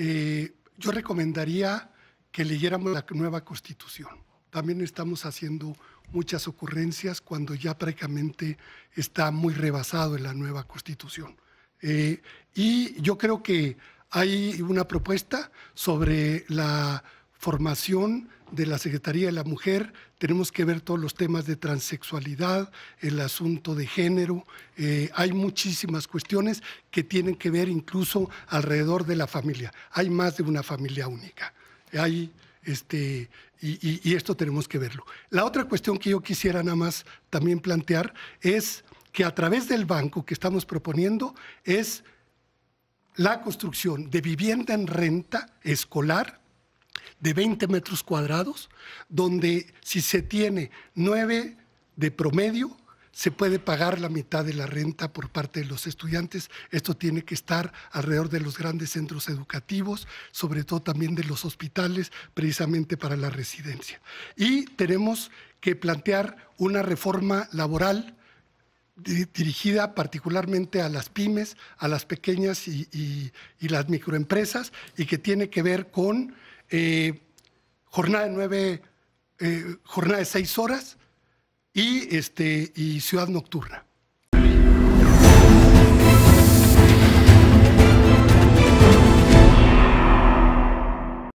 Eh, yo recomendaría que leyéramos la nueva constitución. También estamos haciendo muchas ocurrencias cuando ya prácticamente está muy rebasado en la nueva constitución. Eh, y yo creo que hay una propuesta sobre la formación de la Secretaría de la Mujer, tenemos que ver todos los temas de transexualidad, el asunto de género, eh, hay muchísimas cuestiones que tienen que ver incluso alrededor de la familia. Hay más de una familia única. Hay, este, y, y esto tenemos que verlo. La otra cuestión que yo quisiera nada más también plantear es que a través del banco que estamos proponiendo es la construcción de vivienda en renta escolar de 20 metros cuadrados, donde si se tiene 9 de promedio, se puede pagar la mitad de la renta por parte de los estudiantes. Esto tiene que estar alrededor de los grandes centros educativos, sobre todo también de los hospitales, precisamente para la residencia. Y tenemos que plantear una reforma laboral dirigida particularmente a las pymes, a las pequeñas y las microempresas, y que tiene que ver con eh, jornada de nueve, eh, jornada de seis horas y, este, y ciudad nocturna.